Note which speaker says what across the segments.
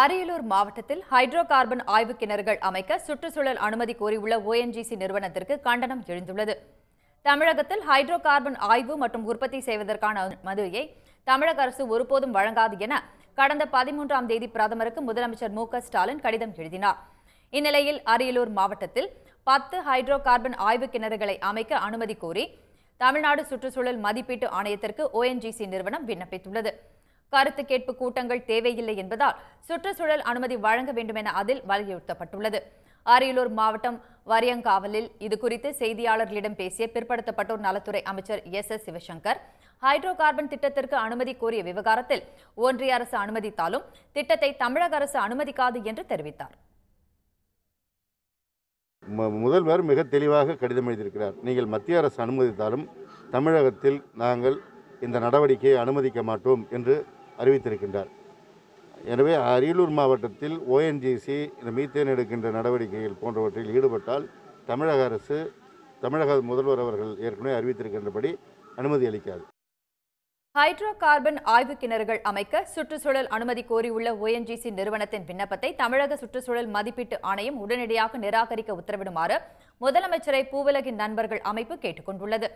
Speaker 1: அரியலூர் மாவட்டத்தில் hydro carbon ஆய்வு கிணறுகள் அமைக்க சுற்றுச்சூழல் அனுமதி கோரியுள்ள ஓஎன்ஜிசி நிறுவனத்திற்கு கண்டனம் எழுந்துள்ளது தமிழகத்தில் ஹைட்ரோ கார்பன் ஆய்வு மற்றும் உற்பத்தி செய்வதற்கான அனுமதியை தமிழக அரசு ஒருபோதும் வழங்காது என கடந்த பதிமூன்றாம் தேதி பிரதமருக்கு முதலமைச்சர் மு ஸ்டாலின் கடிதம் எழுதினார் இந்நிலையில் அரியலூர் மாவட்டத்தில் பத்து ஹைட்ரோ கார்பன் ஆய்வு கிணறுகளை அமைக்க அனுமதி கோரி தமிழ்நாடு சுற்றுச்சூழல் மதிப்பீட்டு ஆணையத்திற்கு ஓஎன்ஜிசி நிறுவனம் விண்ணப்பித்துள்ளது கருத்து கேட்பு கூட்டங்கள் தேவையில்லை என்பதால் சுற்றுச்சூழல் அனுமதி வழங்க வேண்டும் என அதில் வலியுறுத்தப்பட்டுள்ளது அரியலூர் மாவட்டம் வரியங்காவலில் இதுகுறித்து செய்தியாளர்களிடம் பேசிய பிற்படுத்தப்பட்டோர் நலத்துறை அமைச்சர் S S Sivasankar hydrocarbon திட்டத்திற்கு அனுமதி கோரிய விவகாரத்தில் ஒன்றிய அரசு அனுமதித்தாலும் திட்டத்தை தமிழக அரசு அனுமதிக்காது என்று தெரிவித்தார்
Speaker 2: முதல்வர் மிக தெளிவாக கடிதம் எழுதியிருக்கிறார் நீங்கள் மத்திய அரசு அனுமதித்தாலும் தமிழகத்தில் நாங்கள் இந்த நடவடிக்கையை அனுமதிக்க மாட்டோம் என்று அறிவித்திருக்கின்றார் எனவே அரியலூர் மாவட்டத்தில் ஓஎன்ஜிசி இந்த மீத்தேன் எடுக்கின்ற நடவடிக்கைகள் போன்றவற்றில் ஈடுபட்டால் தமிழக அரசு தமிழக முதல்வர் அவர்கள் ஏற்கனவே அறிவித்திருக்கின்றபடி அனுமதி அளிக்காது
Speaker 1: ஹைட்ரோ கார்பன் ஆய்வு கிணறுகள் அமைக்க சுற்றுச்சூழல் அனுமதி கோரியுள்ள ஓஎன்ஜிசி நிறுவனத்தின் விண்ணப்பத்தை தமிழக சுற்றுச்சூழல் மதிப்பீட்டு ஆணையம் உடனடியாக நிராகரிக்க உத்தரவிடுமாறு முதலமைச்சரை பூவலகின் நண்பர்கள் அமைப்பு கேட்டுக்கொண்டுள்ளது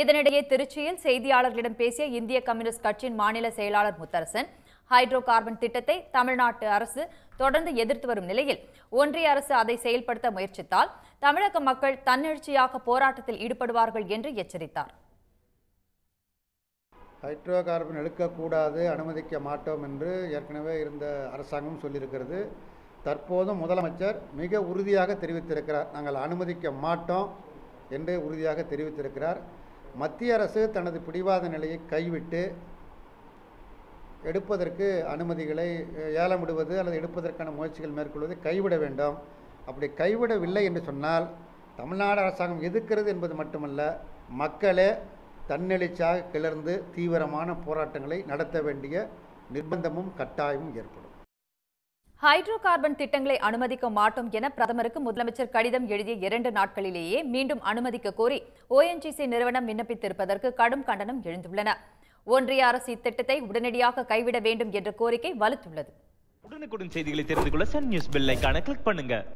Speaker 1: இதனிடையே திருச்சியில் செய்தியாளர்களிடம் பேசிய இந்திய கம்யூனிஸ்ட் கட்சியின் மாநில செயலாளர் முத்தரசன் ஹைட்ரோ கார்பன் திட்டத்தை தமிழ்நாட்டு அரசு தொடர்ந்து எதிர்த்து வரும் நிலையில் ஒன்றிய அரசு அதை செயல்படுத்த முயற்சித்தால் தமிழக மக்கள் தன்னெழுச்சியாக போராட்டத்தில் ஈடுபடுவார்கள் என்று எச்சரித்தார்
Speaker 3: ஹைட்ரோ கார்பன் எடுக்கக்கூடாது அனுமதிக்க மாட்டோம் என்று ஏற்கனவே இருந்த அரசாங்கம் சொல்லியிருக்கிறது தற்போதும் முதலமைச்சர் மிக உறுதியாக தெரிவித்திருக்கிறார் நாங்கள் அனுமதிக்க மாட்டோம் என்று உறுதியாக தெரிவித்திருக்கிறார் மத்திய அரசு தனது பிடிவாத நிலையை கைவிட்டு எடுப்பதற்கு அனுமதிகளை ஏலம் விடுவது அல்லது எடுப்பதற்கான முயற்சிகள் மேற்கொள்வதை கைவிட வேண்டும் அப்படி கைவிடவில்லை என்று சொன்னால் தமிழ்நாடு அரசாங்கம் எதிர்க்கிறது என்பது மட்டுமல்ல மக்களே தன்னெழுச்சியாக கிளர்ந்து தீவிரமான போராட்டங்களை நடத்த வேண்டிய நிர்பந்தமும் கட்டாயமும் ஏற்படும்
Speaker 1: ஹைட்ரோ கார்பன் திட்டங்களை அனுமதிக்க மாட்டோம் என பிரதமருக்கு முதலமைச்சர் கடிதம் எழுதிய இரண்டு நாட்களிலேயே மீண்டும் அனுமதிக்க கோரி ஓஎன்ஜிசி நிறுவனம் விண்ணப்பித்திருப்பதற்கு கடும் கண்டனம் எழுந்துள்ளன ஒன்றிய அரசு இத்திட்டத்தை உடனடியாக கைவிட வேண்டும் என்ற கோரிக்கை வலுத்துள்ளது உடனுக்குடன் செய்திகளை தெரிந்து கொள்ள சன் நியூஸ் பெல் கிளிக் பண்ணுங்க